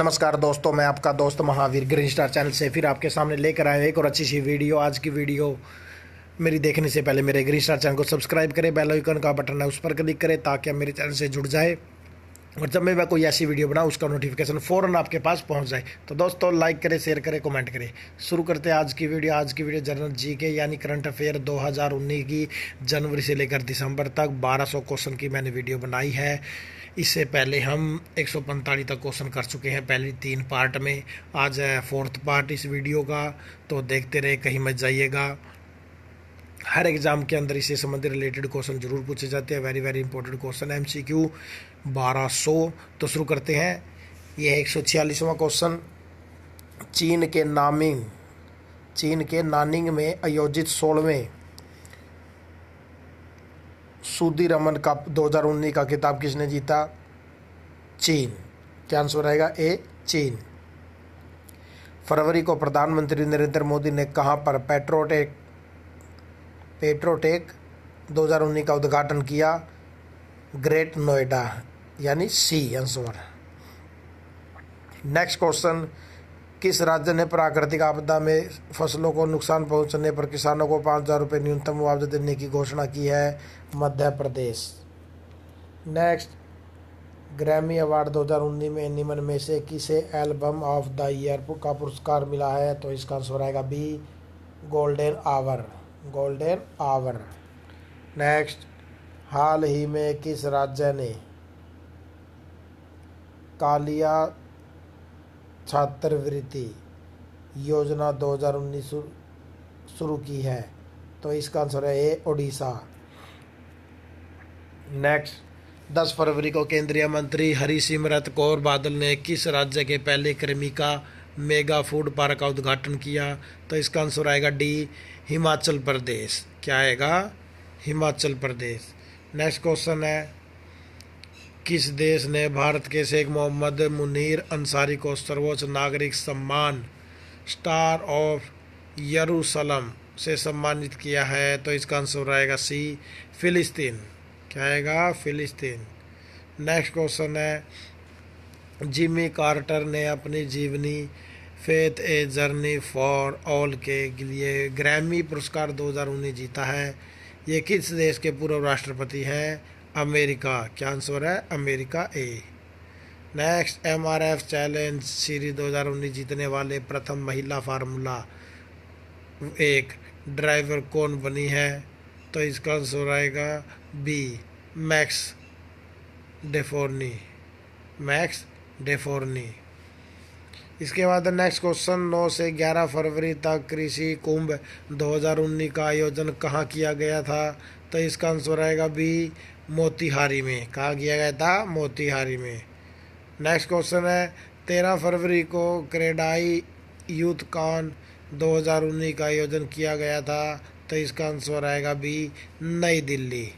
नमस्कार दोस्तों मैं आपका दोस्त महावीर ग्रीन स्टार चैनल से फिर आपके सामने लेकर आया एक और अच्छी सी वीडियो आज की वीडियो मेरी देखने से पहले मेरे ग्रीन स्टार चैनल को सब्सक्राइब करें बेल आइकन का बटन है उस पर क्लिक करें ताकि आप मेरे चैनल से जुड़ जाए और जब मैं कोई ऐसी वीडियो बनाऊँ उसका नोटिफिकेशन फ़ौरन आपके पास पहुँच जाए तो दोस्तों लाइक करें शेयर करें कमेंट करें शुरू करते हैं आज की वीडियो आज की वीडियो जनरल जी के यानी करंट अफेयर 2019 की जनवरी से लेकर दिसंबर तक 1200 क्वेश्चन की मैंने वीडियो बनाई है इससे पहले हम एक तक क्वेश्चन कर चुके हैं पहली तीन पार्ट में आज है फोर्थ पार्ट इस वीडियो का तो देखते रहे कहीं मत जाइएगा हर एग्ज़ाम के अंदर इससे संबंधित रिलेटेड क्वेश्चन जरूर पूछे जाते हैं very very important question M C Q बारह सौ तो शुरू करते हैं यह है एक सौ छियालीसवां क्वेश्चन चीन के नामिंग चीन के नानिंग में आयोजित सोलहवें सूदी रमन कप उन्नीस का खिताब किसने जीता चीन क्या आंसर रहेगा ए चीन फरवरी को प्रधानमंत्री नरेंद्र मोदी ने कहाँ पर पेट्रोटेक पेट्रोटेक 2019 का उद्घाटन किया ग्रेट नोएडा यानी सी आंसर नेक्स्ट क्वेश्चन किस राज्य ने प्राकृतिक आपदा में फसलों को नुकसान पहुंचने पर किसानों को पाँच हज़ार रुपये न्यूनतम मुआवजा देने की घोषणा की है Madhya Pradesh next Grammy award 2019 में निम्न में से किसे एल्बम ऑफ द ईयर का पुरस्कार मिला है तो इसका आंसर आएगा B golden hour golden hour next हाल ही में किस राज्य ने कालिया छात्रवृत्ति योजना 2019 शुरू की है तो इसका आंसर है ए ओडिशा नेक्स्ट 10 फरवरी को केंद्रीय मंत्री हरी सिमरत कौर बादल ने किस राज्य के पहले क्रमिका मेगा फूड पार्क का उद्घाटन किया तो इसका आंसर आएगा डी हिमाचल प्रदेश क्या आएगा हिमाचल प्रदेश नेक्स्ट क्वेश्चन है किस देश ने भारत के शेख मोहम्मद मुनीर अंसारी को सर्वोच्च नागरिक सम्मान स्टार ऑफ यरूशलम से सम्मानित किया है तो इसका आंसर आएगा सी फिलिस्तीन क्या आएगा फिलिस्तीन नेक्स्ट क्वेश्चन है जिमी कार्टर ने अपनी जीवनी faith a journey for all के लिए ग्रैमी पुरस्कार 2019 जीता है ये किस देश के पूर्व राष्ट्रपति हैं अमेरिका क्या आंसर है America A next M R F challenge series 2019 जीतने वाले प्रथम महिला फार्मूला एक ड्राइवर कौन बनी है तो इसका आंसर आएगा B Max Defourny Max Defourny इसके बाद नेक्स्ट क्वेश्चन 9 से 11 फरवरी तक कृषि कुंभ 2019 का आयोजन कहाँ किया गया था तो इसका आंसर आएगा बी मोतिहारी में कहा किया गया था मोतिहारी में नेक्स्ट क्वेश्चन है तेरह फरवरी को क्रेडाई यूथ कॉन 2019 का आयोजन किया गया था तो इसका आंसर आएगा बी नई दिल्ली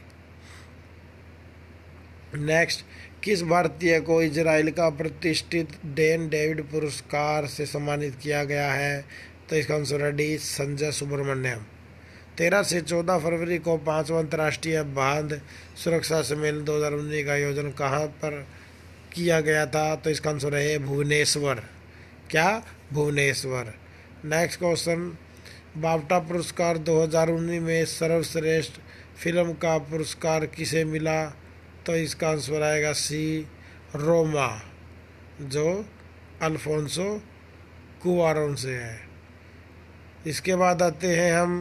नेक्स्ट किस भारतीय को इजराइल का प्रतिष्ठित डेन डेविड पुरस्कार से सम्मानित किया गया है तो इसका आंसर है डी संजय सुब्रमण्यम तेरह से चौदह फरवरी को पाँचवा अंतर्राष्ट्रीय बांध सुरक्षा सम्मेलन दो हज़ार उन्नीस का आयोजन कहाँ पर किया गया था तो इसका आंसर है भुवनेश्वर क्या भुवनेश्वर नेक्स्ट क्वेश्चन बापटा पुरस्कार 2019 में सर्वश्रेष्ठ फिल्म का पुरस्कार किसे मिला तो इसका आंसर आएगा सी रोमा जो अल्फोंसो कुआरों से है इसके बाद आते हैं हम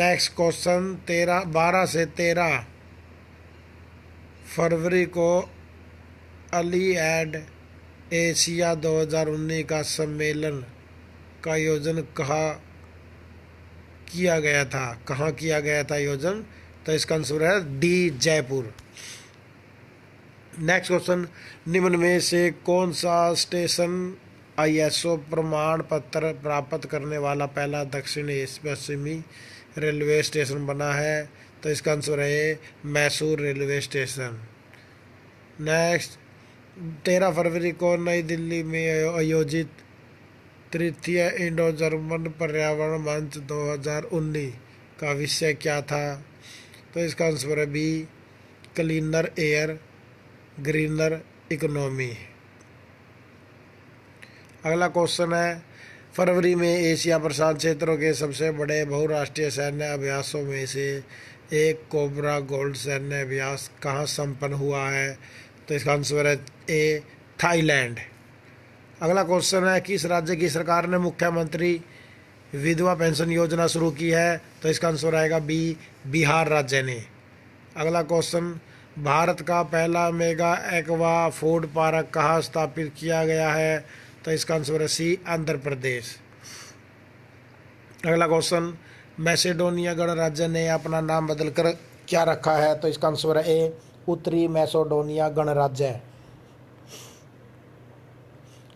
नेक्स्ट क्वेश्चन तेरह बारह से तेरह फरवरी को अली एड एशिया 2019 का सम्मेलन का आयोजन कहा किया गया था कहाँ किया गया था आयोजन तो इसका आंसर है डी जयपुर नेक्स्ट क्वेश्चन निम्न में से कौन सा स्टेशन आईएसओ प्रमाण पत्र प्राप्त करने वाला पहला दक्षिण पश्चिमी रेलवे स्टेशन बना है तो इसका आंसर है मैसूर रेलवे स्टेशन नेक्स्ट तेरह फरवरी को नई दिल्ली में आयोजित तृतीय इंडो जर्मन पर्यावरण मंच 2019 का विषय क्या था तो इसका आंसर है B cleaner air greener economy अगला क्वेश्चन है फरवरी में एशिया प्रशांत क्षेत्रों के सबसे बड़े बहुराष्ट्रीय सैन्य अभ्यासों में से एक कोबरा गोल्ड सैन्य अभ्यास कहाँ संपन्न हुआ है तो इसका आंसर है ए थाईलैंड अगला क्वेश्चन है किस राज्य की सरकार ने मुख्यमंत्री विधवा पेंशन योजना शुरू की है तो इसका आंसर आएगा बी बिहार राज्य ने अगला क्वेश्चन भारत का पहला मेगा एक्वा फूड पार्क कहाँ स्थापित किया गया है तो इसका आंसर है सी आंध्र प्रदेश अगला क्वेश्चन मैसेडोनिया गणराज्य ने अपना नाम बदलकर क्या रखा है तो इसका आंसर है ए उत्तरी मैसेडोनिया गणराज्य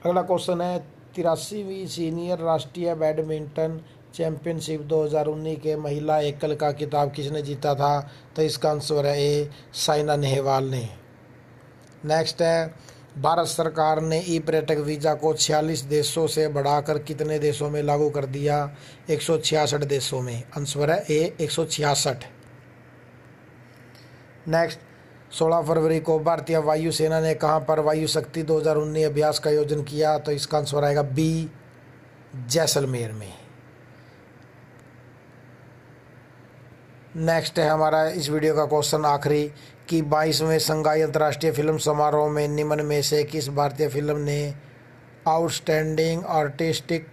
अगला क्वेश्चन है तिरासीवीं सीनियर राष्ट्रीय बैडमिंटन चैंपियनशिप 2019 के महिला एकल का किताब किसने जीता था तो इसका आंसर है ए साइना नेहवाल ने नेक्स्ट है भारत सरकार ने ई पर्यटक वीज़ा को 46 देशों से बढ़ाकर कितने देशों में लागू कर दिया एक देशों में आंसर है ए एक नेक्स्ट 16 फरवरी को भारतीय वायुसेना ने कहां पर वायु शक्ति 2019 अभ्यास का आयोजन किया तो इसका आंसर आएगा बी जैसलमेर में नेक्स्ट है हमारा इस वीडियो का क्वेश्चन आखिरी कि 22वें संघाई अंतर्राष्ट्रीय फिल्म समारोह में निम्न में से किस भारतीय फिल्म ने आउटस्टैंडिंग आर्टिस्टिक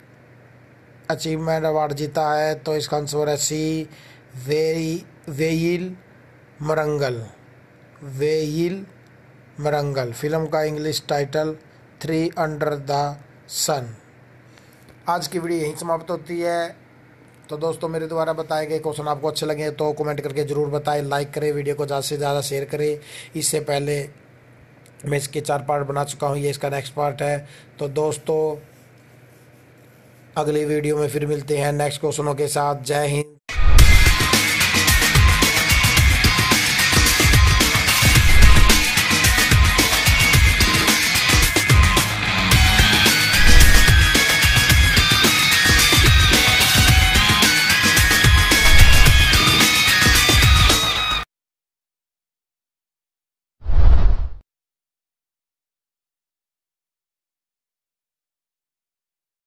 अचीवमेंट अवार्ड जीता है तो इसका आंसर है सी वे वेल मरंगल वेल मरंगल फिल्म का English title three under the sun आज की वीडियो यहीं समाप्त होती है तो दोस्तों मेरे द्वारा बताए गए क्वेश्चन आपको अच्छे लगे तो कमेंट करके ज़रूर बताएं लाइक करें वीडियो को ज़्यादा से ज़्यादा शेयर करें इससे पहले मैं इसके चार पार्ट बना चुका हूँ ये इसका नेक्स्ट पार्ट है तो दोस्तों अगली वीडियो में फिर मिलते हैं नेक्स्ट क्वेश्चनों के साथ जय हिंद